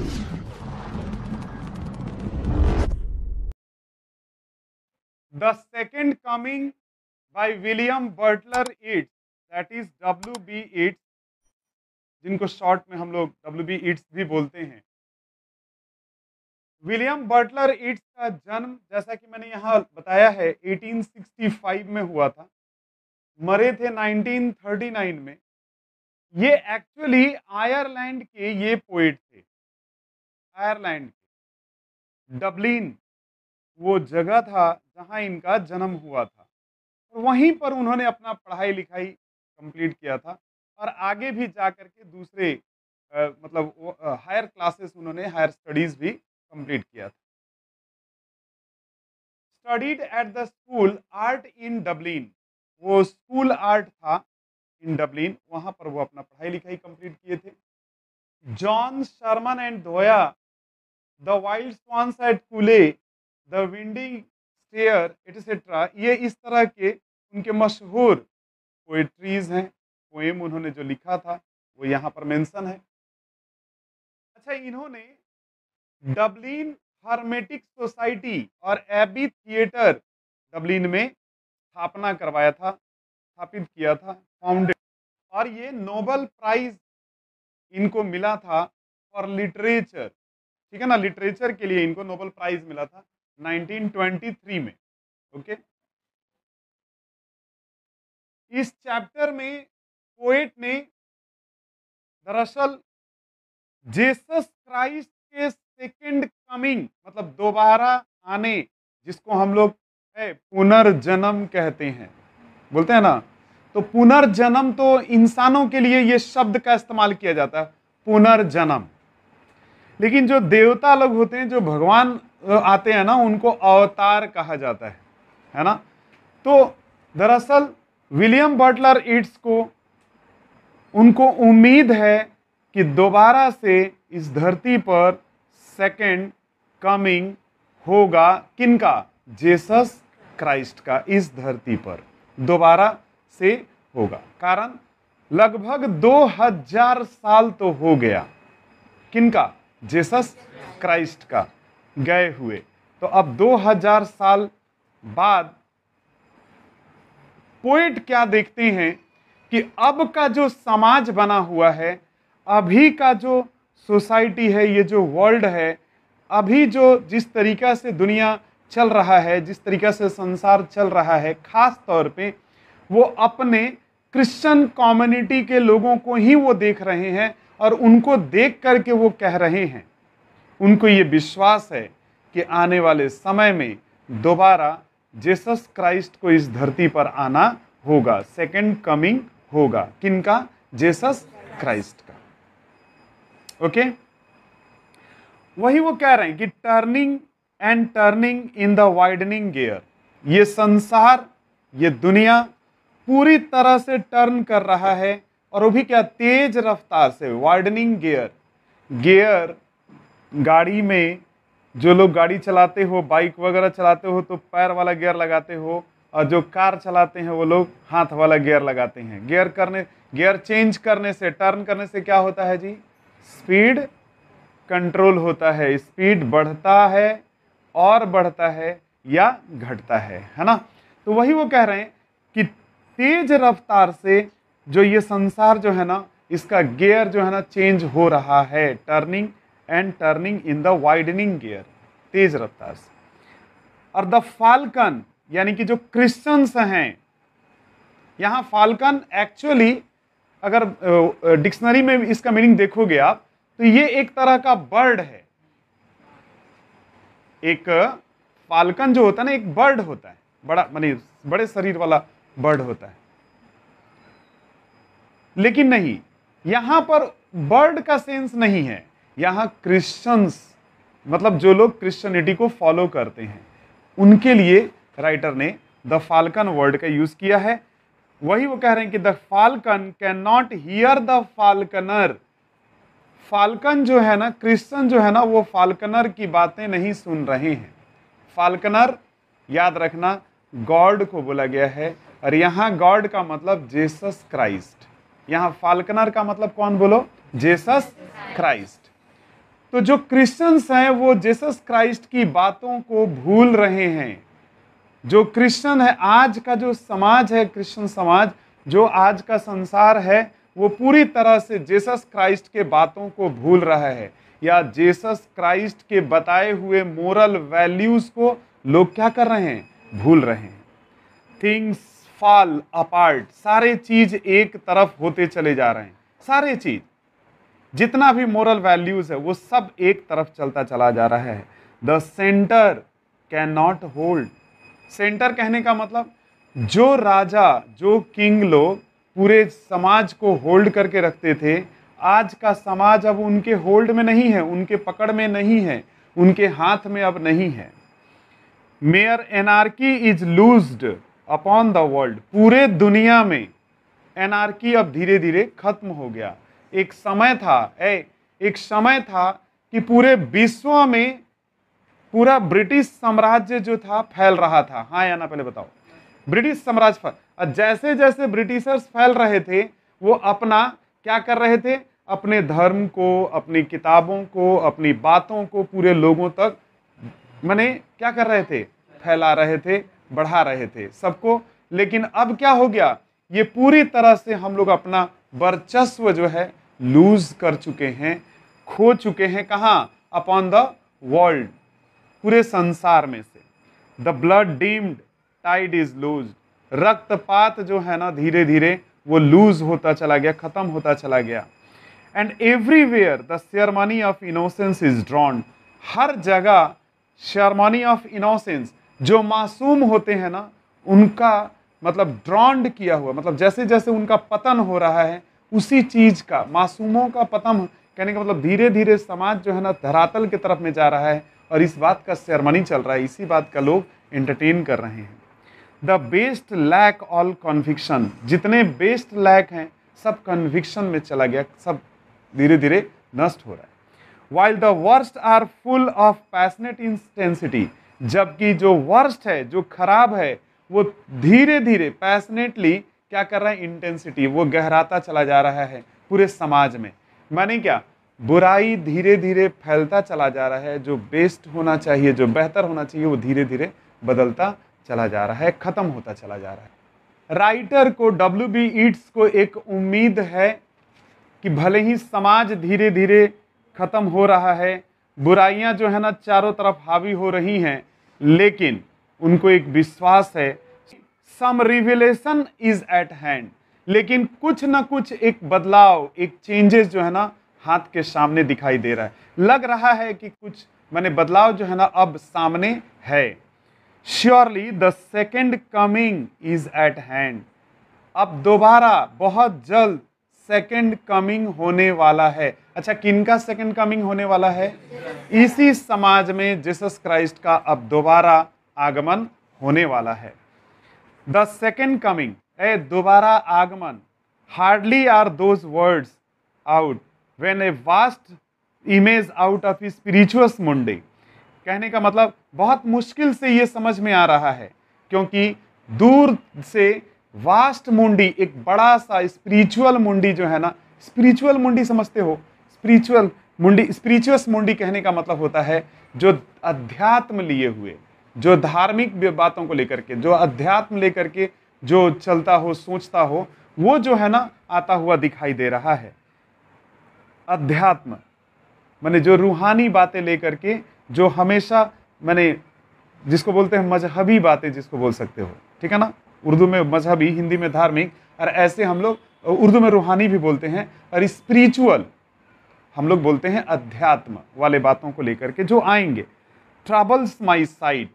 The second coming by William Butler Butler that is W B Yeats, जिनको शॉर्ट में हम लोग डब्ल्यू बी Yeats भी बोलते हैं विलियम बर्टलर इट्स का जन्म जैसा कि मैंने यहाँ बताया है 1865 में हुआ था मरे थे 1939 में ये एक्चुअली आयरलैंड के ये पोइट थे आयरलैंड के हम्म। डबलिन वो जगह था जहाँ इनका जन्म हुआ था और वहीं पर उन्होंने अपना पढ़ाई लिखाई कंप्लीट किया था और आगे भी जा कर के दूसरे आ, मतलब हायर क्लासेस उन्होंने हायर स्टडीज़ भी कंप्लीट किया था studied at the school art in Dublin वो स्कूल आर्ट था इन डबलिन वहां पर वो अपना पढ़ाई लिखाई कंप्लीट किए थे John Sherman and Dhoya the wild swans at Coole the winding stair etcetera ये इस तरह के उनके मशहूर पोएट्रीज हैं पोएम उन्होंने जो लिखा था वो यहाँ पर मेंशन है अच्छा इन्होंने डबलिन हर्मेटिक सोसाइटी और एबी थिएटर डब्लिन में स्थापना करवाया था स्थापित किया था फाउंडेड और ये नोबल प्राइज इनको मिला था फॉर लिटरेचर ठीक है ना लिटरेचर के लिए इनको नोबल प्राइज मिला था 1923 में ओके इस चैप्टर में पोएट ने दरअसल जेसस क्राइस्ट के सेकंड कमिंग मतलब दोबारा आने जिसको हम लोग है पुनर्जन्म कहते हैं बोलते हैं ना तो पुनर्जन्म तो इंसानों के लिए ये शब्द का इस्तेमाल किया जाता है पुनर्जन्म लेकिन जो देवता लोग होते हैं जो भगवान आते हैं ना उनको अवतार कहा जाता है है ना तो दरअसल विलियम बटलर इट्स को उनको उम्मीद है कि दोबारा से इस धरती पर सेकंड कमिंग होगा किनका जेसस क्राइस्ट का इस धरती पर दोबारा से होगा कारण लगभग 2000 साल तो हो गया किनका जीसस क्राइस्ट का गए हुए तो अब 2000 साल बाद पोइट क्या देखते हैं कि अब का जो समाज बना हुआ है अभी का जो सोसाइटी है ये जो वर्ल्ड है अभी जो जिस तरीका से दुनिया चल रहा है जिस तरीका से संसार चल रहा है खास तौर पे वो अपने क्रिश्चियन कम्युनिटी के लोगों को ही वो देख रहे हैं और उनको देख करके वो कह रहे हैं उनको ये विश्वास है कि आने वाले समय में दोबारा जेसस क्राइस्ट को इस धरती पर आना होगा सेकंड कमिंग होगा किनका जेसस क्राइस्ट का ओके वही वो कह रहे हैं कि turning and turning in the widening gyre ये संसार ये दुनिया पूरी तरह से टर्न कर रहा है और वो भी क्या तेज रफ्तार से वार्डनिंग गियर गियर गाड़ी में जो लोग गाड़ी चलाते हो बाइक वगैरह चलाते हो तो पैर वाला गियर लगाते हो और जो कार चलाते हैं वो लोग हाथ वाला गियर लगाते हैं गियर करने गियर चेंज करने से टर्न करने से क्या होता है जी स्पीड कंट्रोल होता है स्पीड बढ़ता है और बढ़ता है या घटता है है ना तो वही वो कह रहे हैं कि तेज रफ्तार से जो ये संसार जो है ना इसका गेयर जो है ना चेंज हो रहा है turning and turning in the widening gyre तेज रफ्तार से और द फाल्कन यानी कि जो क्रिश्चन्स हैं यहाँ फाल्कन एक्चुअली अगर डिक्शनरी में इसका मीनिंग देखोगे आप तो ये एक तरह का बर्ड है एक फाल्कन जो होता है ना एक बर्ड होता है बड़ा मानी बड़े शरीर वाला बर्ड होता है लेकिन नहीं यहाँ पर बर्ड का सेंस नहीं है यहाँ क्रिश्चन्स मतलब जो लोग क्रिश्चनिटी को फॉलो करते हैं उनके लिए राइटर ने द फाल्कन वर्ड का यूज़ किया है वही वो कह रहे हैं कि the falcon cannot hear the falconer falcon जो है ना क्रिश्चन जो है ना वो फाल्कनर की बातें नहीं सुन रहे हैं फाल्कनर याद रखना गॉड को बोला गया है और यहाँ गॉड का मतलब जेसस क्राइस्ट यहाँ फाल्कनर का मतलब कौन बोलो जेसस क्राइस्ट तो जो क्रिश्चियंस हैं वो जेसस क्राइस्ट की बातों को भूल रहे हैं जो क्रिश्चियन है आज का जो समाज है क्रिश्चियन समाज जो आज का संसार है वो पूरी तरह से जेसस क्राइस्ट के बातों को भूल रहा है या जेसस क्राइस्ट के बताए हुए मोरल वैल्यूज़ को लोग क्या कर रहे हैं भूल रहे हैं थिंग्स फॉल अपार्ट सारे चीज एक तरफ होते चले जा रहे हैं सारे चीज जितना भी मॉरल वैल्यूज है वो सब एक तरफ चलता चला जा रहा है the centre cannot hold centre कहने का मतलब जो राजा जो किंग लोग पूरे समाज को होल्ड करके रखते थे आज का समाज अब उनके होल्ड में नहीं है उनके पकड़ में नहीं है उनके हाथ में अब नहीं है mere anarchy is loosed upon the world पूरे दुनिया में एनआरकी अब धीरे धीरे खत्म हो गया एक समय था ए एक समय था कि पूरे विश्व में पूरा ब्रिटिश साम्राज्य जो था फैल रहा था हाँ या ना पहले बताओ ब्रिटिश साम्राज्य जैसे जैसे ब्रिटिशर्स फैल रहे थे वो अपना क्या कर रहे थे अपने धर्म को अपनी किताबों को अपनी बातों को पूरे लोगों तक मैंने क्या कर रहे थे फैला रहे थे बढ़ा रहे थे सबको लेकिन अब क्या हो गया ये पूरी तरह से हम लोग अपना वर्चस्व जो है लूज कर चुके हैं खो चुके हैं कहाँ अपॉन द वर्ल्ड पूरे संसार में से the blood dimmed tide is loose रक्तपात जो है ना धीरे धीरे वो लूज होता चला गया खत्म होता चला गया and everywhere the ceremony of innocence is drowned हर जगह सेरमनी ऑफ इनोसेंस जो मासूम होते हैं ना उनका मतलब ड्रॉन्ड किया हुआ मतलब जैसे जैसे उनका पतन हो रहा है उसी चीज़ का मासूमों का पतन कहने का मतलब धीरे धीरे समाज जो है ना धरातल की तरफ में जा रहा है और इस बात का सेरमनी चल रहा है इसी बात का लोग एंटरटेन कर रहे हैं the best lack all conviction जितने बेस्ट लैक हैं सब कन्विक्शन में चला गया सब धीरे धीरे नष्ट हो रहा है while the worst are full of passionate intensity जबकि जो वर्स्ट है जो खराब है वो धीरे धीरे पैसनेटली क्या कर रहा है इंटेंसिटी वो गहराता चला जा रहा है पूरे समाज में माने क्या बुराई धीरे धीरे फैलता चला जा रहा है जो बेस्ट होना चाहिए जो बेहतर होना चाहिए वो धीरे धीरे बदलता चला जा रहा है ख़त्म होता चला जा रहा है राइटर को डब्ल्यू बी ईट्स को एक उम्मीद है कि भले ही समाज धीरे धीरे ख़त्म हो रहा है बुराइयां जो है ना चारों तरफ हावी हो रही हैं लेकिन उनको एक विश्वास है some revelation is at hand लेकिन कुछ ना कुछ एक बदलाव एक चेंजेस जो है ना हाथ के सामने दिखाई दे रहा है लग रहा है कि कुछ मैंने बदलाव जो है ना अब सामने है surely the second coming is at hand अब दोबारा बहुत जल्द सेकंड कमिंग होने वाला है अच्छा किन का सेकंड कमिंग होने वाला है इसी समाज में जीसस क्राइस्ट का अब दोबारा आगमन होने वाला है द सेकेंड कमिंग ए दोबारा आगमन hardly are those words out when a vast image out of spiritus mundi कहने का मतलब बहुत मुश्किल से ये समझ में आ रहा है क्योंकि दूर से वास्ट मुंडी एक बड़ा सा स्पिरिचुअल मुंडी जो है ना स्पिरिचुअल मुंडी समझते हो स्पिरिचुअल मुंडी स्पिरिचुअस मुंडी कहने का मतलब होता है जो अध्यात्म लिए हुए जो धार्मिक बातों को लेकर के जो अध्यात्म लेकर के जो चलता हो सोचता हो वो जो है ना आता हुआ दिखाई दे रहा है अध्यात्म मैंने जो रूहानी बातें लेकर के जो हमेशा मैंने जिसको बोलते हैं मजहबी बातें जिसको बोल सकते हो ठीक है ना उर्दू में मजहबी हिंदी में धार्मिक और ऐसे हम लोग उर्दू में रूहानी भी बोलते हैं और स्पिरिचुअल हम लोग बोलते हैं अध्यात्म वाले बातों को लेकर के जो आएंगे ट्रबल्स माई साइट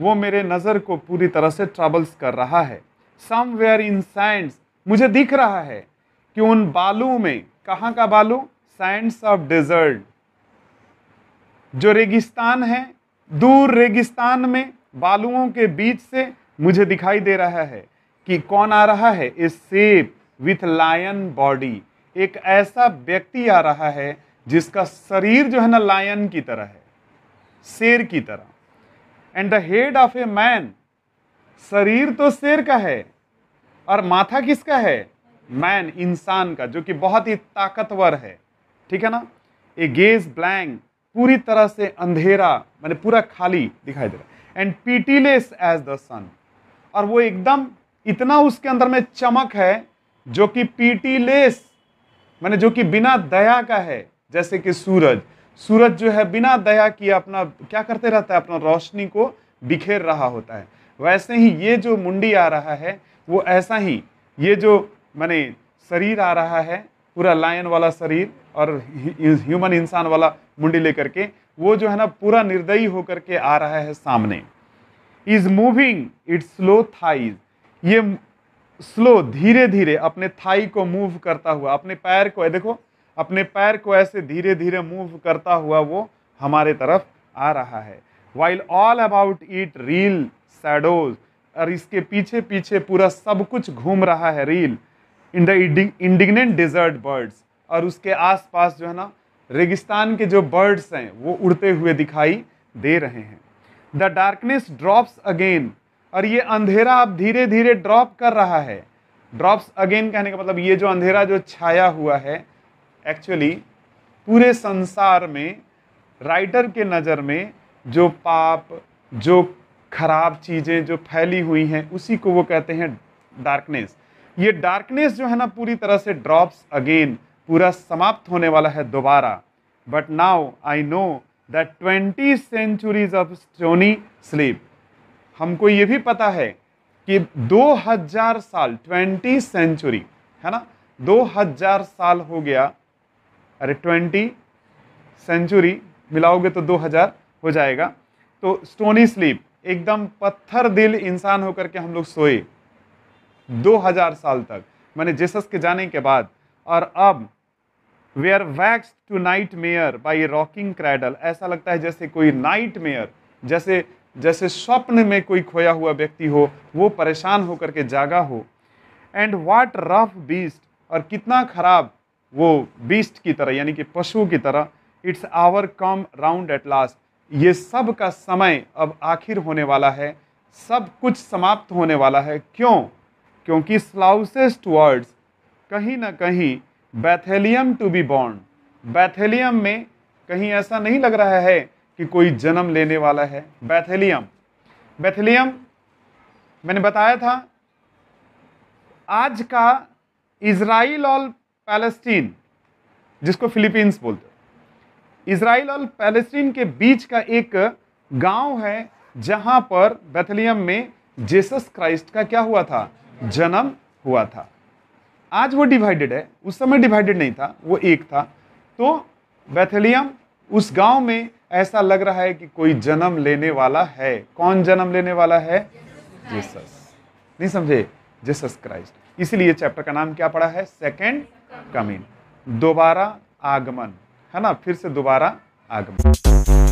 वो मेरे नज़र को पूरी तरह से ट्रबल्स कर रहा है सम वेयर इन सैंड्स मुझे दिख रहा है कि उन बालों में कहाँ का बालू सैंड्स ऑफ डेजर्ट जो रेगिस्तान है दूर रेगिस्तान में बालुओं के बीच से मुझे दिखाई दे रहा है कि कौन आ रहा है a shape with lion body एक ऐसा व्यक्ति आ रहा है जिसका शरीर जो है ना लायन की तरह है शेर की तरह and the head of a man शरीर तो शेर का है और माथा किसका है मैन इंसान का जो कि बहुत ही ताकतवर है ठीक है ना ए गेज ब्लैंक पूरी तरह से अंधेरा मैंने पूरा खाली दिखाई दे रहा है and pitiless as the sun और वो एकदम इतना उसके अंदर में चमक है जो कि पीटी लेस मैंने जो कि बिना दया का है जैसे कि सूरज सूरज जो है बिना दया किए अपना क्या करते रहता है अपना रोशनी को बिखेर रहा होता है वैसे ही ये जो मुंडी आ रहा है वो ऐसा ही ये जो मैंने शरीर आ रहा है पूरा लायन वाला शरीर और ह्यूमन इंसान वाला मुंडी लेकर के वो जो है ना पूरा निर्दयी होकर के आ रहा है सामने is moving its slow thighs ये स्लो धीरे धीरे अपने थाई को मूव करता हुआ अपने पैर को देखो अपने पैर को ऐसे धीरे धीरे मूव करता हुआ वो हमारे तरफ आ रहा है while all about it reel shadows और इसके पीछे पीछे पूरा सब कुछ घूम रहा है reel in the indignant desert birds और उसके आसपास जो है ना रेगिस्तान के जो बर्ड्स हैं वो उड़ते हुए दिखाई दे रहे हैं द डार्कनेस ड्रॉप्स अगेन और ये अंधेरा अब धीरे धीरे ड्रॉप कर रहा है ड्रॉप्स अगेन कहने का मतलब ये जो अंधेरा जो छाया हुआ है एक्चुअली पूरे संसार में राइटर के नज़र में जो पाप जो खराब चीज़ें जो फैली हुई हैं उसी को वो कहते हैं डार्कनेस ये डार्कनेस जो है ना पूरी तरह से ड्रॉप्स अगेन पूरा समाप्त होने वाला है दोबारा but now I know the twenty centuries of stony sleep हमको ये भी पता है कि 2000 साल 20 सेंचुरी है ना 2000 साल हो गया अरे 20 सेंचुरी मिलाओगे तो 2000 हो जाएगा तो स्टोनी स्लीप एकदम पत्थर दिल इंसान होकर के हम लोग सोए 2000 साल तक मैंने जेसस के जाने के बाद और अब were vexed to nightmare by rocking cradle ऐसा लगता है जैसे कोई नाइट मेयर जैसे जैसे स्वप्न में कोई खोया हुआ व्यक्ति हो वो परेशान होकर के जागा हो एंड वाट रफ बीस्ट और कितना खराब वो बीस्ट की तरह यानी कि पशु की तरह its hour come round at last ये सब का समय अब आखिर होने वाला है सब कुछ समाप्त होने वाला है क्यों क्योंकि स्लाउसेस्ट वर्ड्स कहीं ना कहीं Bethlehem to be born Bethlehem में कहीं ऐसा नहीं लग रहा है कि कोई जन्म लेने वाला है बैथेलियम बैथेलियम मैंने बताया था आज का इसराइल और पैलेस्टीन जिसको फिलीपींस बोलते इसराइल और पैलेस्टीन के बीच का एक गांव है जहां पर बैथेलियम में जेसस क्राइस्ट का क्या हुआ था जन्म हुआ था आज वो डिवाइडेड है उस समय डिवाइडेड नहीं था वो एक था तो बैथलियम उस गांव में ऐसा लग रहा है कि कोई जन्म लेने वाला है कौन जन्म लेने वाला है जीसस नहीं समझे जीसस क्राइस्ट इसलिए चैप्टर का नाम क्या पड़ा है सेकेंड कमिंग दोबारा आगमन है ना फिर से दोबारा आगमन